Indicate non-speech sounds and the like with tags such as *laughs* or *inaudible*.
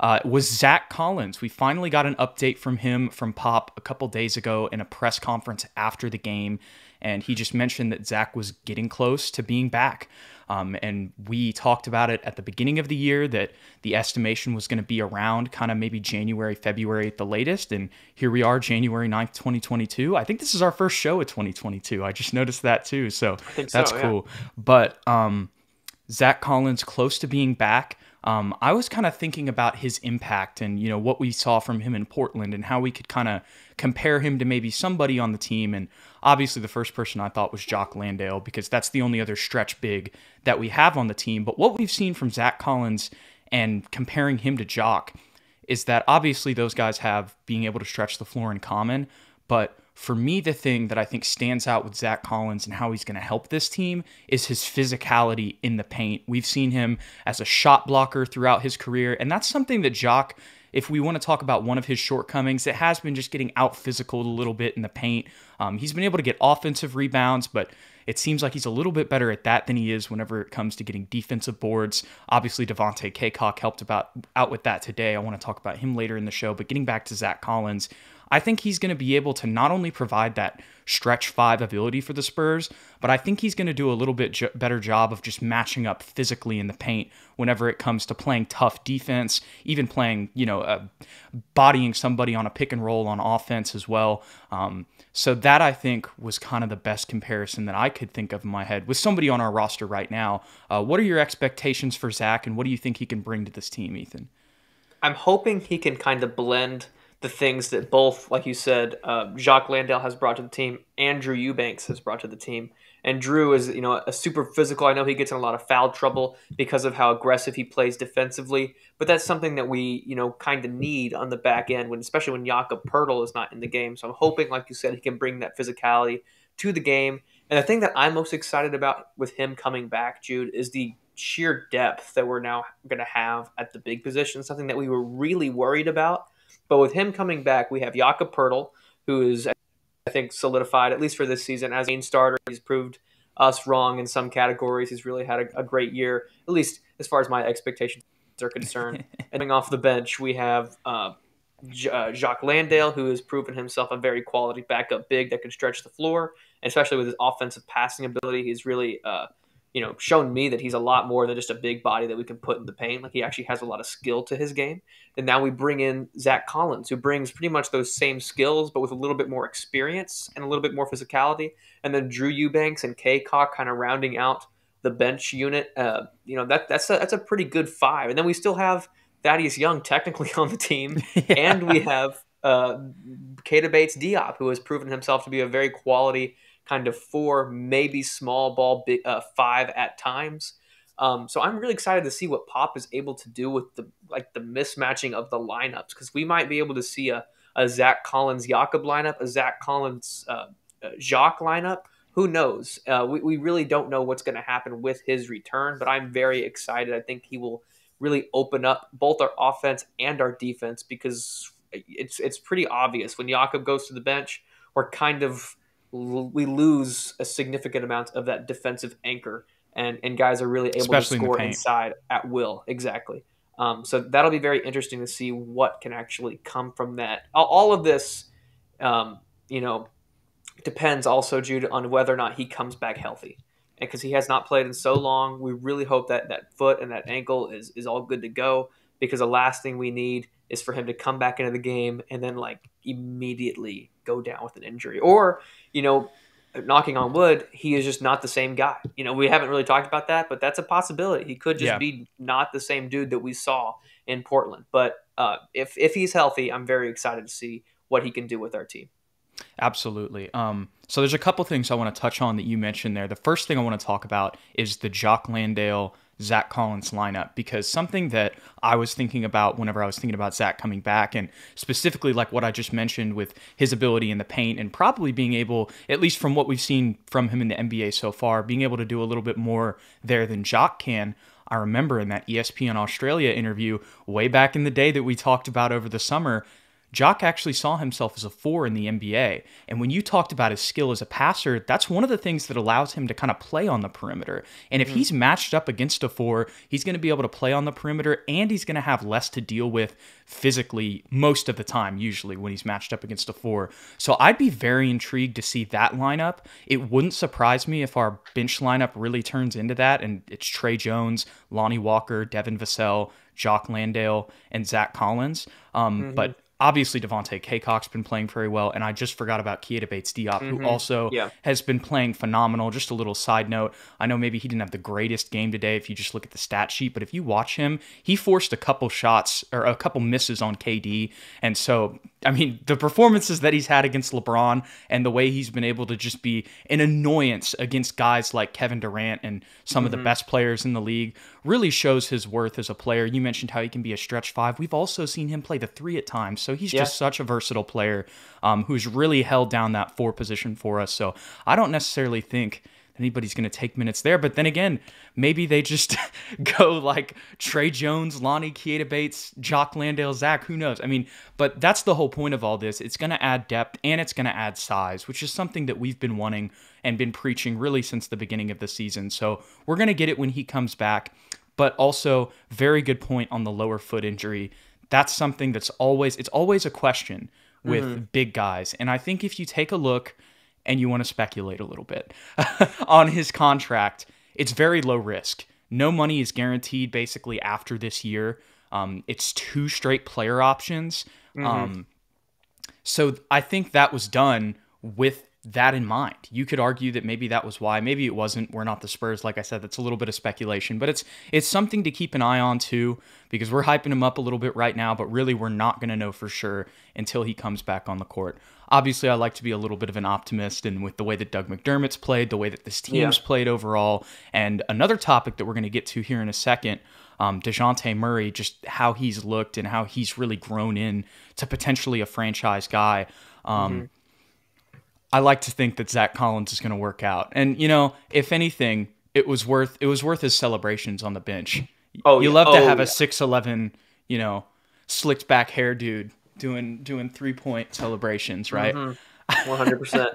uh, was Zach Collins. We finally got an update from him from Pop a couple days ago in a press conference after the game, and he just mentioned that Zach was getting close to being back. Um, and we talked about it at the beginning of the year that the estimation was going to be around kind of maybe January, February at the latest. And here we are, January 9th, 2022. I think this is our first show of 2022. I just noticed that too. So that's yeah. cool. But, um, Zach Collins close to being back. Um, I was kind of thinking about his impact and you know what we saw from him in Portland and how we could kind of compare him to maybe somebody on the team. And obviously, the first person I thought was Jock Landale because that's the only other stretch big that we have on the team. But what we've seen from Zach Collins and comparing him to Jock is that obviously those guys have being able to stretch the floor in common, but for me, the thing that I think stands out with Zach Collins and how he's going to help this team is his physicality in the paint. We've seen him as a shot blocker throughout his career, and that's something that Jock if we want to talk about one of his shortcomings, it has been just getting out physical a little bit in the paint. Um, he's been able to get offensive rebounds, but it seems like he's a little bit better at that than he is whenever it comes to getting defensive boards. Obviously, Devonte Kaycock helped about out with that today. I want to talk about him later in the show. But getting back to Zach Collins, I think he's going to be able to not only provide that stretch five ability for the Spurs, but I think he's going to do a little bit jo- better job of just matching up physically in the paint whenever it comes to playing tough defense, even playing, you know, uh, bodying somebody on a pick and roll on offense as well. Um, so that I think was kind of the best comparison that I could think of in my head with somebody on our roster right now. Uh, what are your expectations for Zach, and what do you think he can bring to this team, Ethan? I'm hoping he can kind of blend the things that both, like you said, uh, Jacques Landale has brought to the team, Andrew Eubanks has brought to the team. And Drew is, you know, a super physical. I know he gets in a lot of foul trouble because of how aggressive he plays defensively, but that's something that we, you know, kind of need on the back end when, especially when Jakob Pertl is not in the game. So I'm hoping, like you said, he can bring that physicality to the game. And the thing that I'm most excited about with him coming back, Jude, is the sheer depth that we're now going to have at the big position, something that we were really worried about but with him coming back, we have Jakob Pertl, who is, I think, solidified, at least for this season, as a main starter. He's proved us wrong in some categories. He's really had a, a great year, at least as far as my expectations are concerned. *laughs* and coming off the bench, we have uh, J- uh, Jacques Landale, who has proven himself a very quality backup big that can stretch the floor, and especially with his offensive passing ability. He's really uh, – you know, shown me that he's a lot more than just a big body that we can put in the paint. Like he actually has a lot of skill to his game. And now we bring in Zach Collins, who brings pretty much those same skills, but with a little bit more experience and a little bit more physicality. And then Drew Eubanks and Kaycock Cock kind of rounding out the bench unit. Uh, you know, that that's a, that's a pretty good five. And then we still have Thaddeus Young technically *laughs* on the team, *laughs* yeah. and we have uh, Kata Bates Diop, who has proven himself to be a very quality kind of four, maybe small ball big, uh, five at times. Um, so I'm really excited to see what Pop is able to do with the like the mismatching of the lineups because we might be able to see a, a Zach Collins Jakob lineup, a Zach Collins uh, uh Jacques lineup. Who knows? Uh, we, we really don't know what's going to happen with his return, but I'm very excited. I think he will really open up both our offense and our defense because it's it's pretty obvious when Jakob goes to the bench, we're kind of we lose a significant amount of that defensive anchor, and and guys are really able Especially to score in inside at will. Exactly. Um, so that'll be very interesting to see what can actually come from that. All of this, um, you know, depends also, Jude, on whether or not he comes back healthy. because he has not played in so long, we really hope that that foot and that ankle is, is all good to go. Because the last thing we need is for him to come back into the game and then like immediately go down with an injury or you know knocking on wood he is just not the same guy you know we haven't really talked about that but that's a possibility he could just yeah. be not the same dude that we saw in portland but uh, if, if he's healthy i'm very excited to see what he can do with our team Absolutely. Um, so there's a couple things I want to touch on that you mentioned there. The first thing I want to talk about is the Jock Landale Zach Collins lineup because something that I was thinking about whenever I was thinking about Zach coming back, and specifically like what I just mentioned with his ability in the paint and probably being able, at least from what we've seen from him in the NBA so far, being able to do a little bit more there than Jock can. I remember in that ESPN Australia interview way back in the day that we talked about over the summer, Jock actually saw himself as a four in the NBA. And when you talked about his skill as a passer, that's one of the things that allows him to kind of play on the perimeter. And if mm. he's matched up against a four, he's going to be able to play on the perimeter and he's going to have less to deal with physically most of the time, usually when he's matched up against a four. So I'd be very intrigued to see that lineup. It wouldn't surprise me if our bench lineup really turns into that and it's Trey Jones, Lonnie Walker, Devin Vassell. Jock Landale and Zach Collins. Um, mm-hmm. But obviously Devonte Kaycock's been playing very well, and I just forgot about Kieta Bates Diop, mm-hmm. who also yeah. has been playing phenomenal. Just a little side note: I know maybe he didn't have the greatest game today if you just look at the stat sheet, but if you watch him, he forced a couple shots or a couple misses on KD, and so I mean, the performances that he's had against LeBron and the way he's been able to just be an annoyance against guys like Kevin Durant and some mm-hmm. of the mm-hmm. best players in the league really shows his worth as a player. You mentioned how he can be a stretch five. We've also seen him play the three at times. So he's yeah. just such a versatile player um, who's really held down that four position for us. So I don't necessarily think anybody's going to take minutes there. But then again, maybe they just *laughs* go like Trey Jones, Lonnie Kieta Bates, Jock Landale, Zach, who knows? I mean, but that's the whole point of all this. It's going to add depth and it's going to add size, which is something that we've been wanting and been preaching really since the beginning of the season. So we're going to get it when he comes back. But also, very good point on the lower foot injury. That's something that's always, it's always a question with mm-hmm. big guys. And I think if you take a look, and you want to speculate a little bit *laughs* on his contract, it's very low risk. No money is guaranteed basically after this year. Um, it's two straight player options. Mm-hmm. Um, so I think that was done with that in mind. You could argue that maybe that was why, maybe it wasn't. We're not the Spurs, like I said. That's a little bit of speculation, but it's it's something to keep an eye on too, because we're hyping him up a little bit right now, but really we're not going to know for sure until he comes back on the court. Obviously, I like to be a little bit of an optimist, and with the way that Doug McDermott's played, the way that this team's yeah. played overall, and another topic that we're going to get to here in a second um, DeJounte Murray, just how he's looked and how he's really grown in to potentially a franchise guy. Um, mm-hmm. I like to think that Zach Collins is going to work out. And you know, if anything, it was worth it was worth his celebrations on the bench. Oh, you yeah. love to oh, have yeah. a six eleven, you know, slicked back hair dude doing doing three point celebrations, right? Mm-hmm. One hundred percent.